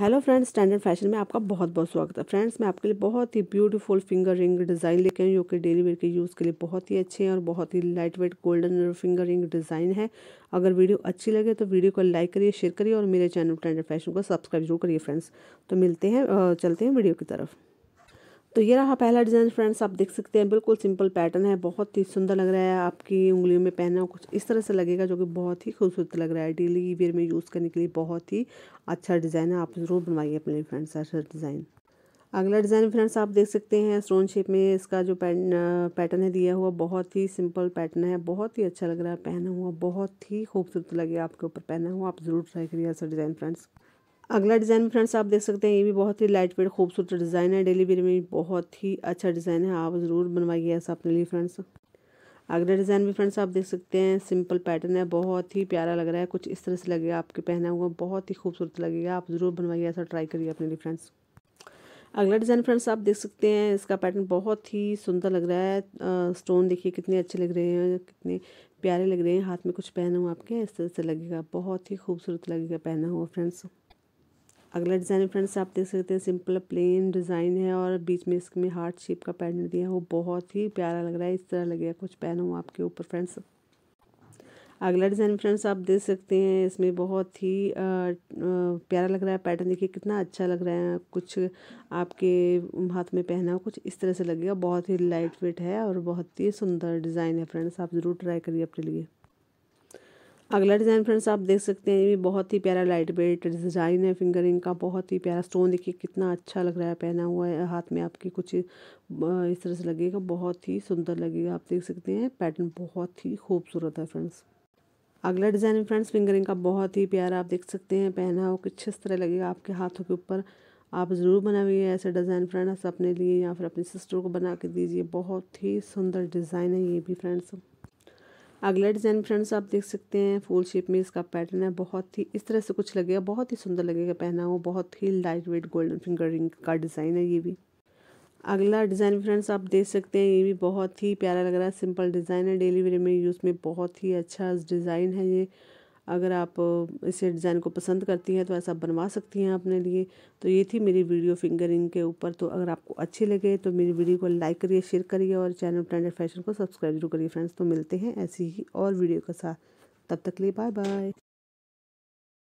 hello friends standard fashion में आपका बहुत बहुत स्वागत है फ्रेंड्स मैं आपके लिए बहुत ही ब्यूटीफुल फिंगर रिंग डिज़ाइन लेके आई हूँ जो कि डेली वेयर के यूज़ के लिए बहुत ही अच्छे हैं और बहुत ही light weight golden finger ring design है अगर वीडियो अच्छी लगे तो वीडियो को लाइक करिए शेयर करिए और मेरे चैनल स्टैंडर्ड फैशन को सब्सक्राइब जरूर करिए फ्रेंड्स तो मिलते हैं चलते हैं वीडियो की तरफ तो ये रहा पहला डिज़ाइन फ्रेंड्स आप देख सकते हैं बिल्कुल सिंपल पैटर्न है बहुत ही सुंदर लग रहा है आपकी उंगलियों में पहना कुछ इस तरह से लगेगा जो कि बहुत ही खूबसूरत लग रहा है डेली वेयर में यूज़ करने के लिए बहुत ही अच्छा डिज़ाइन है आप ज़रूर बनवाइए अपने फ्रेंड्स अच्छा डिज़ाइन अगला डिज़ाइन फ्रेंड्स आप देख सकते हैं स्टोन शेप में इसका जो पैटर्न है दिया हुआ बहुत ही सिंपल पैटर्न है बहुत ही अच्छा लग रहा है पहना हुआ बहुत ही खूबसूरत लगे आपके ऊपर पहना हुआ आप ज़रूर ट्राई करिए ऐसा डिज़ाइन फ्रेंड्स अगला डिज़ाइन फ्रेंड्स आप देख सकते हैं ये भी बहुत ही लाइट वेट खूबसूरत डिज़ाइन है डेली वेयर में बहुत ही अच्छा डिज़ाइन है आप ज़रूर बनवाइए ऐसा अपने लिए फ्रेंड्स अगला डिज़ाइन भी फ्रेंड्स आप देख सकते हैं सिंपल पैटर्न है बहुत ही प्यारा लग रहा है कुछ इस तरह से लगेगा आपके पहना हुआ बहुत ही खूबसूरत लगेगा आप ज़रूर बनवाइए ऐसा ट्राई करिए अपने लिए फ्रेंड्स अगला डिज़ाइन फ्रेंड्स आप देख सकते हैं इसका पैटर्न बहुत ही सुंदर लग रहा है स्टोन देखिए कितने अच्छे लग रहे हैं कितने प्यारे लग रहे हैं हाथ में कुछ पहना हुआ आपके इस तरह से लगेगा बहुत ही खूबसूरत लगेगा पहना हुआ फ्रेंड्स अगला डिज़ाइन फ्रेंड्स आप देख सकते हैं सिंपल प्लेन डिज़ाइन है और बीच में इसमें हार्ट शेप का पैटर्न दिया है वो बहुत ही प्यारा लग रहा है इस तरह लगेगा कुछ पहनों हो आपके ऊपर फ्रेंड्स अगला डिज़ाइन फ्रेंड्स आप देख सकते हैं इसमें बहुत ही आ, आ, प्यारा लग रहा है पैटर्न देखिए कितना अच्छा लग रहा है कुछ आपके हाथ में पहना हो कुछ इस तरह से लगेगा बहुत ही लाइट वेट है और बहुत ही सुंदर डिज़ाइन है फ्रेंड्स आप ज़रूर ट्राई करिए अपने लिए अगला डिज़ाइन फ्रेंड्स आप देख सकते हैं ये भी बहुत ही प्यारा लाइट वेट डिज़ाइन है फिंगरिंग का बहुत ही प्यारा स्टोन देखिए कितना अच्छा लग रहा है पहना हुआ है हाथ में आपकी कुछ इस तरह से लगेगा बहुत ही सुंदर लगेगा आप देख सकते हैं पैटर्न बहुत ही खूबसूरत है फ्रेंड्स अगला डिज़ाइन फ्रेंड्स फिंगरिंग का बहुत ही प्यारा आप देख सकते हैं पहना हो कुछ इस तरह लगेगा आपके हाथों के ऊपर आप ज़रूर बनाइए ऐसे डिज़ाइन फ्रेंड्स अपने लिए या फिर अपने सिस्टर को बना के दीजिए बहुत ही सुंदर डिज़ाइन है ये भी फ्रेंड्स अगला डिज़ाइन फ्रेंड्स आप देख सकते हैं फुल शेप में इसका पैटर्न है बहुत ही इस तरह से कुछ लगेगा बहुत ही सुंदर लगेगा पहना हुआ बहुत ही light weight golden finger ring का डिज़ाइन है ये भी अगला डिज़ाइन फ्रेंड्स आप देख सकते हैं ये भी बहुत ही प्यारा लग रहा है सिंपल डिज़ाइन है डेली वेयर में यूज़ में बहुत ही अच्छा डिज़ाइन है ये अगर आप इसे डिज़ाइन को पसंद करती हैं तो ऐसा बनवा सकती हैं अपने लिए तो ये थी मेरी वीडियो फिंगरिंग के ऊपर तो अगर आपको अच्छी लगे तो मेरी वीडियो को लाइक करिए शेयर करिए और चैनल ट्रेंडेड फैशन को सब्सक्राइब जरूर करिए फ्रेंड्स तो मिलते हैं ऐसी ही और वीडियो के साथ तब तक लिए बाय बाय